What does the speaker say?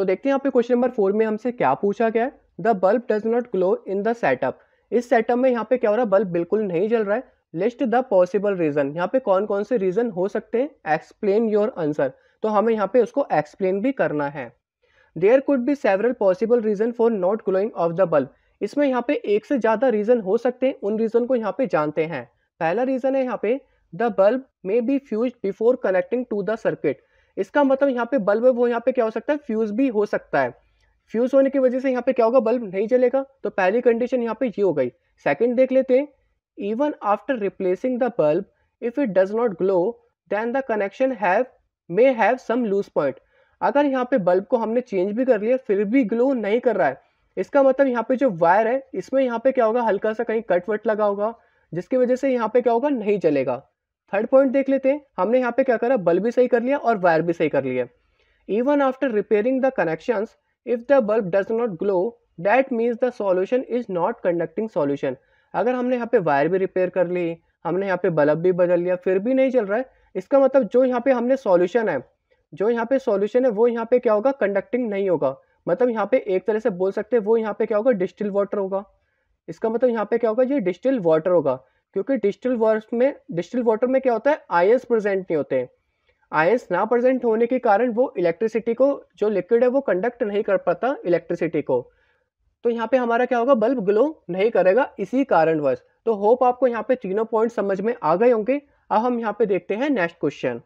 तो देखते हैं यहाँ पे क्वेश्चन नंबर फोर में हमसे क्या पूछा गया the bulb does not glow in the setup इस सेटअप में यहाँ पे क्या हो रहा है बल्ब बिल्कुल नहीं जल रहा है लिस्ट द पॉसिबल रीजन यहाँ पे कौन कौन से रीजन हो सकते हैं एक्सप्लेन योर आंसर तो हमें यहाँ पे उसको एक्सप्लेन भी करना है there could be several possible reason for not glowing of the bulb इसमें यहाँ पे एक से ज़्यादा रीजन हो सकते हैं उन रीजन को यहाँ पे जानते हैं पहला रीजन है यहाँ पे the bulb may be fuse before connecting to the circuit इसका मतलब यहाँ पे बल्ब वो यहाँ पे क्या हो सकता है फ्यूज भी हो सकता है फ्यूज होने की वजह से यहाँ पे क्या होगा बल्ब नहीं चलेगा तो पहली कंडीशन यहाँ पे ये हो गई सेकंड देख लेते हैं even after replacing the bulb if it does not glow then the connection have may have some loose point अगर यहाँ पे बल्ब को हमने चेंज भी कर लिया फिर भी ग्लो नहीं कर रहा है इसका मतलब यहाँ पे जो वायर है इसमें यहाँ पे क्या होगा हल्का सा कहीं कट वट लगा होगा जिसकी वजह से यहाँ पे क्या होगा नहीं चलेगा थर्ड पॉइंट देख लेते हैं हमने यहाँ पे क्या करा बल्ब भी सही कर लिया और वायर भी सही कर लिया even after repairing the connection if the bulb does not glow that means the solution is not conducting solution अगर हमने यहाँ पे वायर भी रिपेयर कर ली हमने यहाँ पे बल्ब भी बदल लिया फिर भी नहीं चल रहा है इसका मतलब जो यहाँ पे हमने सॉल्यूशन है जो यहाँ पे सॉल्यूशन है वो यहाँ पे क्या होगा कंडक्टिंग नहीं होगा मतलब यहाँ पे एक तरह से बोल सकते हैं वो यहाँ पे क्या होगा डिस्टिल वाटर होगा इसका मतलब यहाँ पे क्या होगा ये डिस्टिल वाटर होगा क्योंकि डिजिटल वर्स में डिजिटल वाटर में क्या होता है आई प्रेजेंट नहीं होते हैं आई ना प्रेजेंट होने के कारण वो इलेक्ट्रिसिटी को जो लिक्विड है वो कंडक्ट नहीं कर पाता इलेक्ट्रिसिटी को तो यहाँ पे हमारा क्या होगा बल्ब ग्लो नहीं करेगा इसी कारणवश तो होप आपको यहाँ पे तीनों पॉइंट समझ में आ गए होंगे अब हम यहाँ पे देखते हैं नेक्स्ट क्वेश्चन